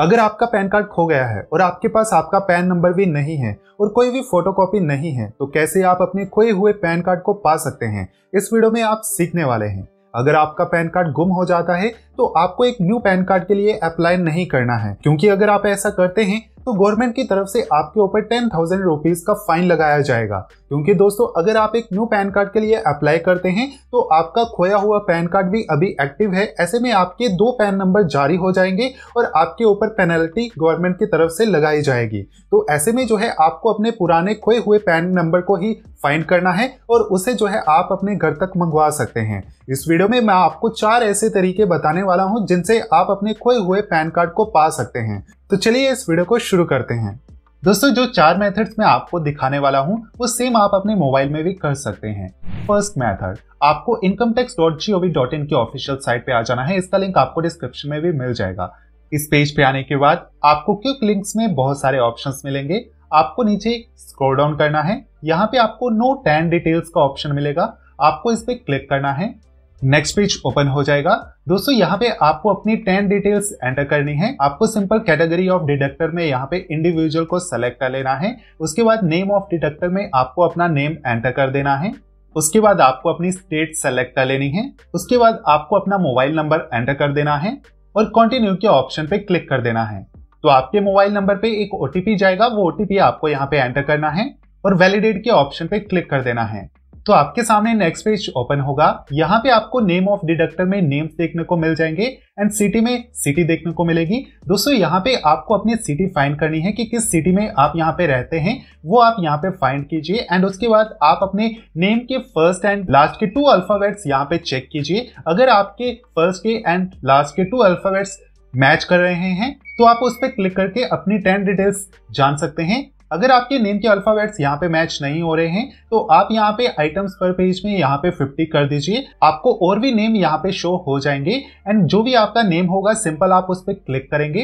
अगर आपका pan card खो गया है और आपके पास आपका पैन नंबर भी नहीं है और कोई भी फोटोकॉपी नहीं है तो कैसे आप अपने खोए हुए पैन कार्ड को पा सकते हैं इस वीडियो में आप सीखने वाले हैं अगर आपका पैन कार्ड गुम हो जाता है तो आपको एक न्यू पैन कार्ड के लिए अप्लाई नहीं करना है क्योंकि अगर आप ऐसा करते हैं तो गवर्नमेंट की तरफ से आपके ऊपर टेन थाउजेंड रुपीज का फाइन लगाया जाएगा क्योंकि दोस्तों अगर आप एक न्यू पैन कार्ड के लिए अप्लाई करते हैं तो आपका खोया हुआ पैन कार्ड भी अभी एक्टिव है ऐसे में आपके दो पैन नंबर जारी हो जाएंगे और आपके ऊपर पेनल्टी गवर्नमेंट की तरफ से लगाई जाएगी तो ऐसे में जो है आपको अपने पुराने खोए हुए पैन नंबर को ही फाइन करना है और उसे जो है आप अपने घर तक मंगवा सकते हैं इस वीडियो में मैं आपको चार ऐसे तरीके बताने वाला हूँ जिनसे आप अपने खोए हुए पैन कार्ड को पा सकते हैं तो चलिए इस वीडियो को शुरू करते हैं दोस्तों जो चार मेथड्स में आपको दिखाने वाला हूँ वो सेम आप अपने मोबाइल में भी कर सकते हैं फर्स्ट मेथड आपको income tax dot G O V dot in की ऑफिशियल साइट पे आ जाना है इसका लिंक आपको डिस्क्रिप्शन में भी मिल जाएगा इस पेज पे आने के बाद आपको क्विक लिंक्स में बहुत सारे ऑप्शंस मिलेंगे आपको नीचे स्क्रॉल डाउन करना है यहाँ पे आपको नो टैन डिटेल्स का ऑप्शन मिलेगा आपको इस पे क्लिक करना है नेक्स्ट पेज ओपन हो जाएगा दोस्तों यहाँ पे आपको अपनी टेन डिटेल्स एंटर करनी है आपको सिंपल कैटेगरी ऑफ डिडक्टर में यहाँ पे इंडिविजुअल को सेलेक्ट कर लेना है उसके बाद नेम ऑफ डिडक्टर में आपको अपना नेम एंटर कर देना है उसके बाद आपको अपनी स्टेट सेलेक्ट कर लेनी है उसके बाद आपको अपना मोबाइल नंबर एंटर कर देना है और कंटिन्यू के ऑप्शन पे क्लिक कर देना है तो आपके मोबाइल नंबर पे एक ओटीपी जाएगा वो ओटीपी आपको यहाँ पे एंटर करना है और वैलिडेट के ऑप्शन पे क्लिक कर देना है तो आपके सामने नेक्स्ट पेज ओपन होगा यहाँ पे आपको नेम ऑफ डिडक्टर में नेम्स देखने को मिल जाएंगे एंड सिटी में सिटी देखने को मिलेगी दोस्तों यहाँ पे आपको अपनी सिटी फाइंड करनी है कि किस सिटी में आप यहाँ पे रहते हैं वो आप यहाँ पे फाइंड कीजिए एंड उसके बाद आप अपने नेम के फर्स्ट एंड लास्ट के टू अल्फावेट्स यहाँ पे चेक कीजिए अगर आपके फर्स्ट के एंड लास्ट के टू अल्फावेट्स मैच कर रहे हैं तो आप उस पर क्लिक करके अपनी टेन डिटेल्स जान सकते हैं अगर आपके नेम के अल्फ़ाबेट्स यहाँ पे मैच नहीं हो रहे हैं तो आप यहाँ पे आइटम्स पर पेज में यहाँ पे 50 कर दीजिए आपको और भी नेम यहाँ पे शो हो जाएंगे एंड जो भी आपका नेम होगा सिंपल आप उस पर क्लिक करेंगे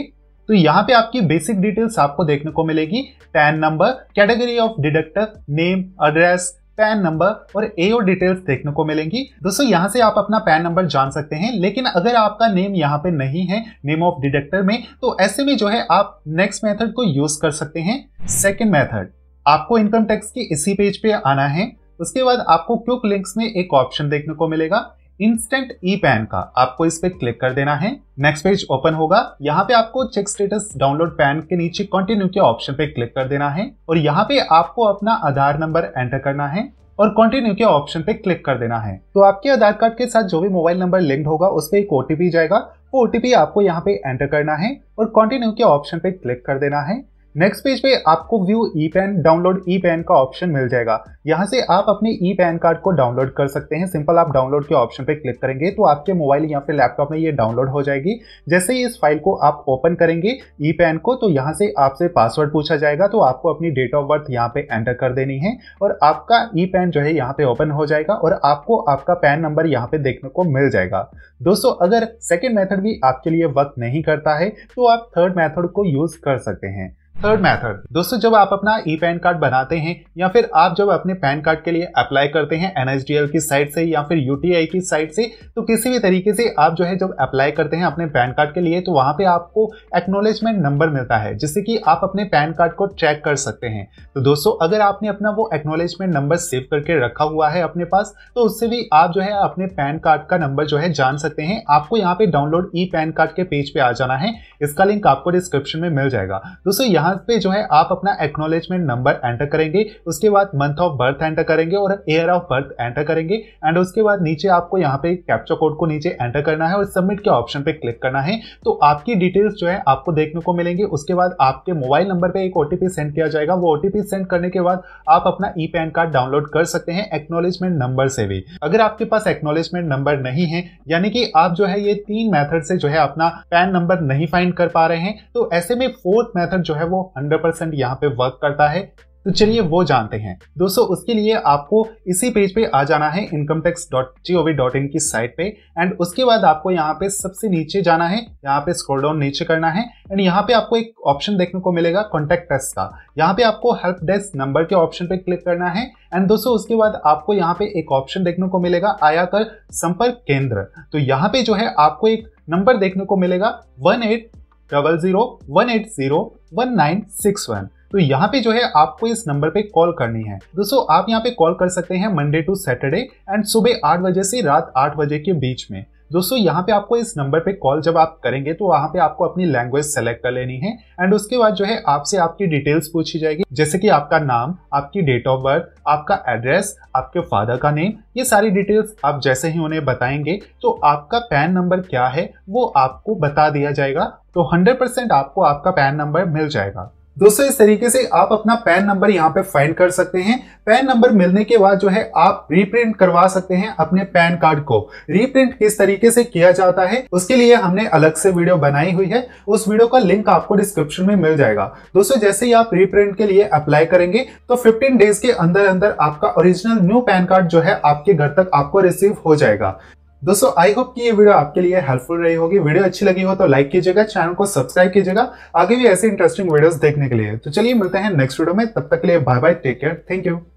तो यहाँ पे आपकी बेसिक डिटेल्स आपको देखने को मिलेगी PAN number category of deductor name address PAN number और ए और डिटेल्स देखने को मिलेंगी दोस्तों यहाँ से आप अपना पैन नंबर जान सकते हैं लेकिन अगर आपका नेम यहाँ पे नहीं है नेम ऑफ डिडेक्टर में तो ऐसे में जो है आप नेक्स्ट मेथड को यूज कर सकते हैं सेकेंड मेथड आपको इनकम टैक्स की इसी पेज पे आना है उसके बाद आपको क्विक लिंक्स में एक ऑप्शन देखने को मिलेगा इंस्टेंट ई पैन का आपको इस पे क्लिक कर देना है नेक्स्ट पेज ओपन होगा यहाँ पे आपको चेक स्टेटस डाउनलोड पैन के नीचे कंटिन्यू के ऑप्शन पे क्लिक कर देना है और यहाँ पे आपको अपना आधार नंबर एंटर करना है और कंटिन्यू के ऑप्शन पे क्लिक कर देना है तो आपके आधार कार्ड के साथ जो भी मोबाइल नंबर लिंक्ड होगा उस पर एक ओटीपी जाएगा वो ओटीपी आपको यहाँ पे एंटर करना है और कंटिन्यू के ऑप्शन पे क्लिक कर देना है नेक्स्ट पेज पे आपको view e PAN download e PAN का ऑप्शन मिल जाएगा यहाँ से आप अपने ई पैन कार्ड को डाउनलोड कर सकते हैं सिंपल आप डाउनलोड के ऑप्शन पे क्लिक करेंगे तो आपके मोबाइल या फिर लैपटॉप में ये डाउनलोड हो जाएगी जैसे ही इस फाइल को आप ओपन करेंगे ई पैन को तो यहाँ से आपसे पासवर्ड पूछा जाएगा तो आपको अपनी डेट ऑफ बर्थ यहाँ पे एंटर कर देनी है और आपका ई पैन जो है यहाँ पे ओपन हो जाएगा और आपको आपका पैन नंबर यहाँ पे देखने को मिल जाएगा दोस्तों अगर सेकेंड मैथड भी आपके लिए वर्क नहीं करता है तो आप थर्ड मैथड को यूज़ कर सकते हैं थर्ड मेथड दोस्तों जब आप अपना ई पैन कार्ड बनाते हैं या फिर आप जब अपने पैन कार्ड के लिए अप्लाई करते हैं एनएसडीएल की साइट से या फिर यूटीआई की साइट से तो किसी भी तरीके से आप जो है जब अप्लाई करते हैं अपने पैन कार्ड के लिए तो वहां पे आपको एक्नोलेजमेंट नंबर मिलता है जिससे कि आप अपने पैन कार्ड को ट्रैक कर सकते हैं तो दोस्तों अगर आपने अपना वो एक्नोलेजमेंट नंबर सेव करके रखा हुआ है अपने पास तो उससे भी आप जो है अपने पैन कार्ड का नंबर जो है जान सकते हैं आपको यहाँ पे डाउनलोड ई पैन कार्ड के पेज पे आ जाना है इसका लिंक आपको डिस्क्रिप्शन में मिल जाएगा दोस्तों यहाँ यहाँ पे जो है आप अपना एक्नोलेजमेंट नंबर एंटर करेंगे उसके बाद मंथ ऑफ बर्थ एंटर करेंगे और ईयर ऑफ बर्थ एंटर करेंगे एंड उसके बाद नीचे आपको यहाँ पे कैप्चर कोड को नीचे एंटर करना है और सबमिट के ऑप्शन पे क्लिक करना है तो आपकी डिटेल्स जो है आपको देखने को मिलेंगे उसके बाद आपके मोबाइल नंबर पर एक ओ सेंड किया जाएगा वो ओ सेंड करने के बाद आप अपना ई पैन कार्ड डाउनलोड कर सकते हैं एक्नोलेजमेंट नंबर से भी अगर आपके पास एक्नोलेजमेंट नंबर नहीं है यानी कि आप जो है ये तीन मैथड से जो है अपना पैन नंबर नहीं फाइंड कर पा रहे हैं तो ऐसे में फोर्थ मैथड जो है वो हंड्रेड परसेंट यहाँ पे वर्क करता है तो चलिए वो जानते हैं दोस्तों उसके लिए आपको इसी पेज पे आ जाना है income tax dot G O V dot in की साइट पे एंड उसके बाद आपको यहाँ पे सबसे नीचे जाना है यहाँ पे स्क्रॉल डाउन नीचे करना है एंड यहाँ पे आपको एक ऑप्शन देखने को मिलेगा कॉन्टैक्ट डेस्क का यहाँ पे आपको हेल्प डेस्क नंबर के ऑप्शन पे क्लिक करना है एंड दोस्तों उसके बाद आपको यहाँ पे एक ऑप्शन देखने को मिलेगा आया कर संपर्क केंद्र तो यहाँ पे जो है आपको एक नंबर देखने को मिलेगा one eight double zero one eight zero one nine six one तो यहाँ पे जो है आपको इस नंबर पे कॉल करनी है दोस्तों आप यहाँ पे कॉल कर सकते हैं मंडे टू सैटरडे एंड सुबह आठ बजे से रात आठ बजे के बीच में दोस्तों यहाँ पे आपको इस नंबर पे कॉल जब आप करेंगे तो वहाँ पे आपको अपनी लैंग्वेज सेलेक्ट कर लेनी है एंड उसके बाद जो है आपसे आपकी डिटेल्स पूछी जाएगी जैसे कि आपका नाम आपकी डेट ऑफ बर्थ आपका एड्रेस आपके फादर का नेम ये सारी डिटेल्स आप जैसे ही उन्हें बताएंगे तो आपका पैन नंबर क्या है वो आपको बता दिया जाएगा तो हंड्रेड आपको आपका पैन नंबर मिल जाएगा दोस्तों इस तरीके से आप अपना पैन नंबर यहाँ पे फाइंड कर सकते हैं पैन नंबर मिलने के बाद जो है आप रीप्रिंट करवा सकते हैं अपने पैन कार्ड को रीप्रिंट किस तरीके से किया जाता है उसके लिए हमने अलग से वीडियो बनाई हुई है उस वीडियो का लिंक आपको डिस्क्रिप्शन में मिल जाएगा दोस्तों जैसे ही आप रीप्रिंट के लिए अप्लाई करेंगे तो फिफ्टीन डेज के अंदर अंदर आपका ओरिजिनल न्यू पैन कार्ड जो है आपके घर तक आपको रिसीव हो जाएगा दोस्तों आई होप कि ये वीडियो आपके लिए हेल्पफुल रही होगी वीडियो अच्छी लगी हो तो लाइक कीजिएगा चैनल को सब्सक्राइब कीजिएगा आगे भी ऐसे इंटरेस्टिंग वीडियोस देखने के लिए तो चलिए मिलते हैं नेक्स्ट वीडियो में तब तक के लिए bye bye take care thank you